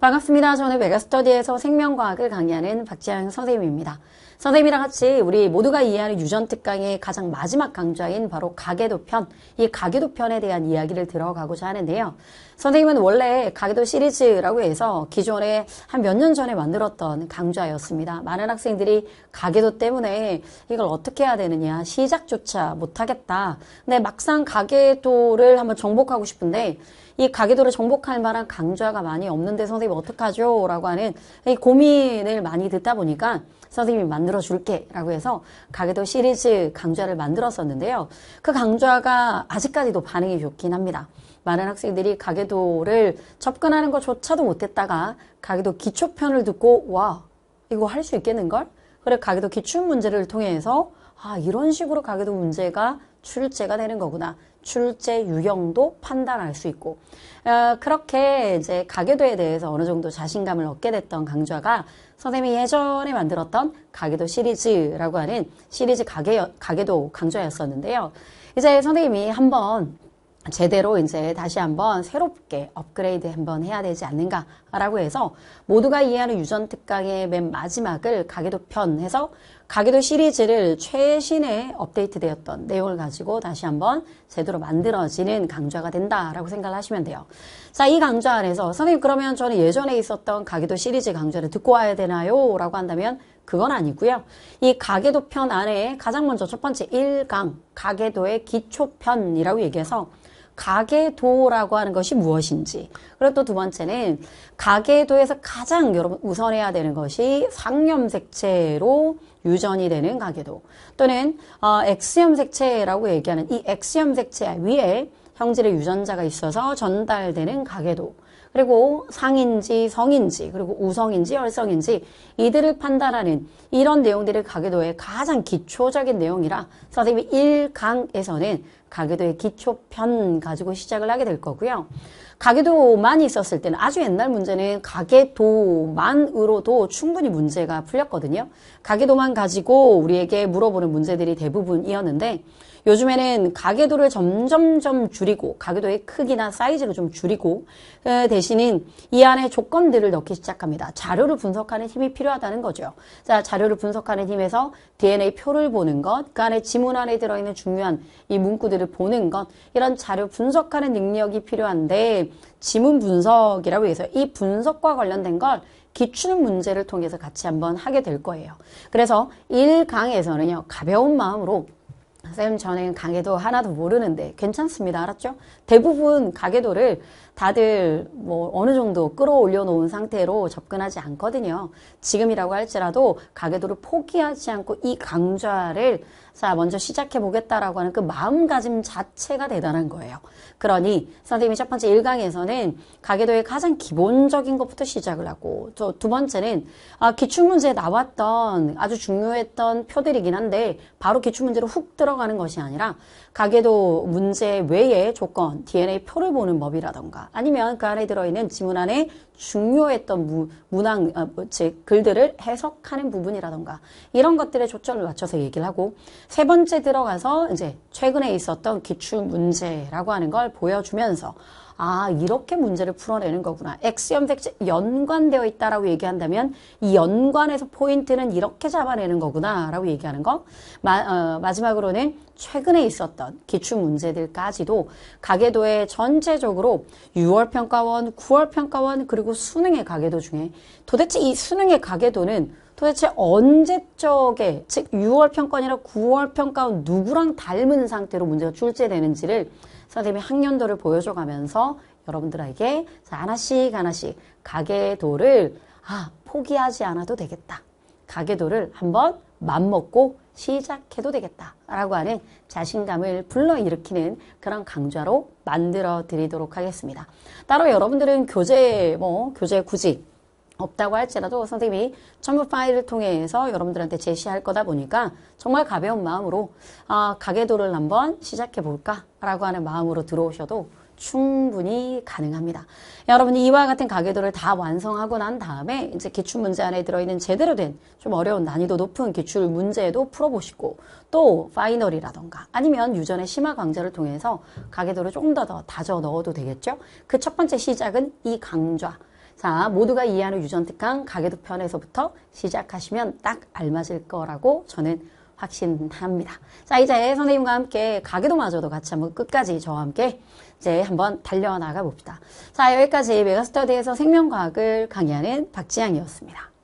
반갑습니다. 저는 메가스터디에서 생명과학을 강의하는 박지향 선생님입니다. 선생님이랑 같이 우리 모두가 이해하는 유전특강의 가장 마지막 강좌인 바로 가계도편, 이 가계도편에 대한 이야기를 들어가고자 하는데요. 선생님은 원래 가계도 시리즈라고 해서 기존에 한 몇 년 전에 만들었던 강좌였습니다. 많은 학생들이 가계도 때문에 이걸 어떻게 해야 되느냐, 시작조차 못하겠다. 근데 막상 가계도를 한번 정복하고 싶은데 이 가계도를 정복할 만한 강좌가 많이 없는데 선생님 어떡하죠? 라고 하는 이 고민을 많이 듣다 보니까 선생님이 만들어 줄게 라고 해서 가계도 시리즈 강좌를 만들었었는데요. 그 강좌가 아직까지도 반응이 좋긴 합니다. 많은 학생들이 가계도를 접근하는 것조차도 못했다가 가계도 기초편을 듣고 와 이거 할 수 있겠는걸? 그래 가계도 기출 문제를 통해서 아 이런 식으로 가계도 문제가 출제가 되는 거구나 출제 유형도 판단할 수 있고 어, 그렇게 이제 가계도에 대해서 어느 정도 자신감을 얻게 됐던 강좌가 선생님이 예전에 만들었던 가계도 시리즈라고 하는 시리즈 가계, 가계도 강좌였었는데요. 이제 선생님이 한번 제대로 이제 다시 한번 새롭게 업그레이드 한번 해야 되지 않는가라고 해서 모두가 이해하는 유전 특강의 맨 마지막을 가계도 편해서 가계도 시리즈를 최신의 업데이트되었던 내용을 가지고 다시 한번 제대로 만들어지는 강좌가 된다라고 생각을 하시면 돼요. 자, 이 강좌 안에서 선생님 그러면 저는 예전에 있었던 가계도 시리즈 강좌를 듣고 와야 되나요? 라고 한다면 그건 아니고요. 이 가계도 편 안에 가장 먼저 첫 번째 1강 가계도의 기초편이라고 얘기해서 가계도라고 하는 것이 무엇인지. 그리고 또 두 번째는 가계도에서 가장 여러분 우선해야 되는 것이 상염색체로 유전이 되는 가계도 또는 어, X염색체라고 얘기하는 이 X염색체 위에 형질의 유전자가 있어서 전달되는 가계도 그리고 상인지 성인지 그리고 우성인지 열성인지 이들을 판단하는 이런 내용들을 가계도의 가장 기초적인 내용이라 선생님이 1강에서는 가계도의 기초편 가지고 시작을 하게 될 거고요. 가계도만 있었을 때는 아주 옛날 문제는 가계도만으로도 충분히 문제가 풀렸거든요. 가계도만 가지고 우리에게 물어보는 문제들이 대부분이었는데 요즘에는 가계도를 점점점 줄이고 가계도의 크기나 사이즈를 좀 줄이고 대신은이 안에 조건들을 넣기 시작합니다. 자료를 분석하는 힘이 필요하다는 거죠. 자, 자료를 분석하는 힘에서 DNA 표를 보는 것, 그 안에 지문 안에 들어있는 중요한 이 문구들 자료들을 보는 건 이런 자료 분석하는 능력이 필요한데 지문 분석이라고 해서 이 분석과 관련된 걸 기출 문제를 통해서 같이 한번 하게 될 거예요. 그래서 1강에서는요. 가벼운 마음으로 쌤 저는 강의도 하나도 모르는데 괜찮습니다. 알았죠? 대부분 가계도를 다들 뭐 어느 정도 끌어올려 놓은 상태로 접근하지 않거든요. 지금이라고 할지라도 가계도를 포기하지 않고 이 강좌를 자, 먼저 시작해 보겠다라고 하는 그 마음가짐 자체가 대단한 거예요. 그러니 선생님이 첫 번째 1강에서는 가계도의 가장 기본적인 것부터 시작을 하고 저두 번째는 아, 기출문제에 나왔던 아주 중요했던 표들이긴 한데 바로 기출문제로 훅 들어가는 것이 아니라 가계도 문제 외에 조건, DNA 표를 보는 법이라던가 아니면 그 안에 들어있는 지문 안에 중요했던 무, 문항, 아, 뭐, 즉 글들을 해석하는 부분이라던가 이런 것들의 초점을 맞춰서 얘기를 하고 세 번째 들어가서 이제 최근에 있었던 기출 문제라고 하는 걸 보여주면서 아 이렇게 문제를 풀어내는 거구나. X 염색체 연관되어 있다라고 얘기한다면 이 연관에서 포인트는 이렇게 잡아내는 거구나라고 얘기하는 거. 마, 어, 마지막으로는 최근에 있었던 기출 문제들까지도 가계도의 전체적으로 6월 평가원, 9월 평가원 그리고 수능의 가계도 중에 도대체 이 수능의 가계도는 도대체 언제적에 즉 6월 평가아니라 9월 평가 누구랑 닮은 상태로 문제가 출제되는지를 선생님이 학년도를 보여줘 가면서 여러분들에게 하나씩 하나씩 가계도를 아 포기하지 않아도 되겠다. 가계도를 한번 맘먹고 시작해도 되겠다라고 하는 자신감을 불러일으키는 그런 강좌로 만들어 드리도록 하겠습니다. 따로 여러분들은 교재 뭐 교재 굳이 없다고 할지라도 선생님이 첨부 파일을 통해서 여러분들한테 제시할 거다 보니까 정말 가벼운 마음으로 아, 가계도를 한번 시작해 볼까라고 하는 마음으로 들어오셔도 충분히 가능합니다. 여러분이 이와 같은 가계도를 다 완성하고 난 다음에 이제 기출 문제 안에 들어있는 제대로 된 좀 어려운 난이도 높은 기출 문제도 풀어보시고 또 파이널이라던가 아니면 유전의 심화 강좌를 통해서 가계도를 조금 더, 더 다져 넣어도 되겠죠. 그 첫 번째 시작은 이 강좌. 자, 모두가 이해하는 유전특강 가계도 편에서부터 시작하시면 딱 알맞을 거라고 저는 확신합니다. 자, 이제 선생님과 함께 가계도마저도 같이 한번 끝까지 저와 함께 이제 한번 달려나가 봅시다. 자, 여기까지 메가스터디에서 생명과학을 강의하는 박지향이었습니다.